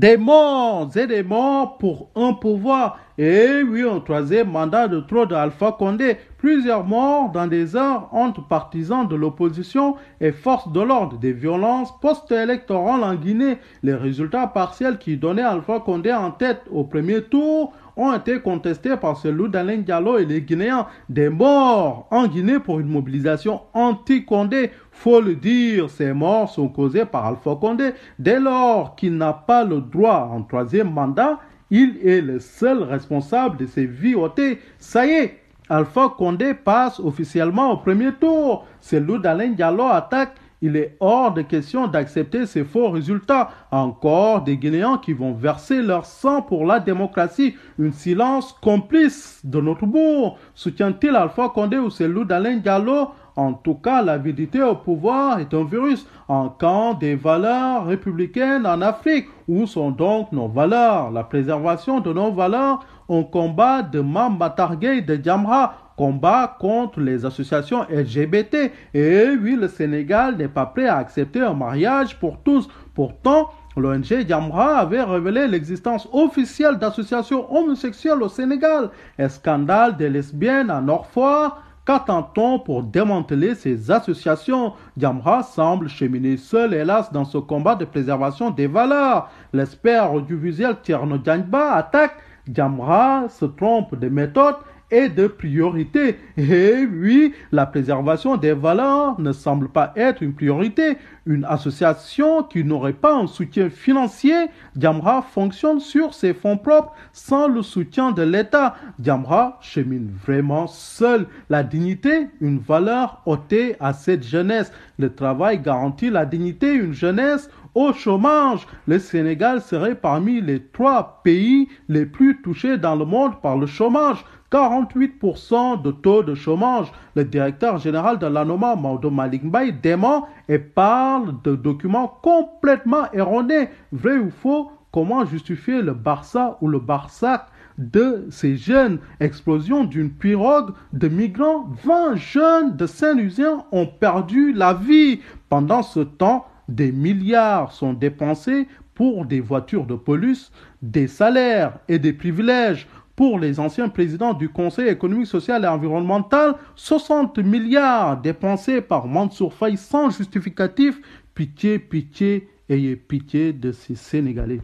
des morts et des morts pour un pouvoir et oui, au troisième mandat de trop d'Alpha Condé, plusieurs morts dans des heures entre partisans de l'opposition et forces de l'ordre, des violences post-électorales en Guinée. Les résultats partiels qui donnaient Alpha Condé en tête au premier tour ont été contestés par celui d'Alain Diallo et les Guinéens. Des morts en Guinée pour une mobilisation anti-Condé. Faut le dire, ces morts sont causées par Alpha Condé dès lors qu'il n'a pas le droit en troisième mandat il est le seul responsable de ces ôtées. Ça y est, Alpha Condé passe officiellement au premier tour. C'est d'Alain Diallo attaque. Il est hors de question d'accepter ces faux résultats. Encore des Guinéens qui vont verser leur sang pour la démocratie. Une silence complice de notre bourg. Soutient-il Alpha Condé ou c'est d'Alain Diallo en tout cas, l'avidité au pouvoir est un virus en camp des valeurs républicaines en Afrique. Où sont donc nos valeurs La préservation de nos valeurs Un combat de Mamba Targay de Djamra, combat contre les associations LGBT. Et oui, le Sénégal n'est pas prêt à accepter un mariage pour tous. Pourtant, L'ONG Djamra avait révélé l'existence officielle d'associations homosexuelles au Sénégal. Un scandale des lesbiennes à Norfoire, Qu'attend-on pour démanteler ces associations Yamra semble cheminer seul, hélas, dans ce combat de préservation des valeurs. L'expert audiovisuel Tierno Djanba attaque Yamra se trompe de méthode et de priorité. Et oui, la préservation des valeurs ne semble pas être une priorité. Une association qui n'aurait pas un soutien financier, Diamra fonctionne sur ses fonds propres sans le soutien de l'État. Diamra chemine vraiment seul. La dignité, une valeur ôtée à cette jeunesse. Le travail garantit la dignité, une jeunesse au chômage, le Sénégal serait parmi les trois pays les plus touchés dans le monde par le chômage. 48% de taux de chômage. Le directeur général de l'ANOMA, Maudo Mbaye, dément et parle de documents complètement erronés. Vrai ou faux, comment justifier le Barça ou le Barsac de ces jeunes. Explosion d'une pirogue de migrants. 20 jeunes de Saint-Lucien ont perdu la vie. Pendant ce temps, des milliards sont dépensés pour des voitures de police, des salaires et des privilèges pour les anciens présidents du Conseil économique, social et environnemental, 60 milliards dépensés par Mansour Faye sans justificatif. Pitié, pitié, ayez pitié de ces Sénégalais.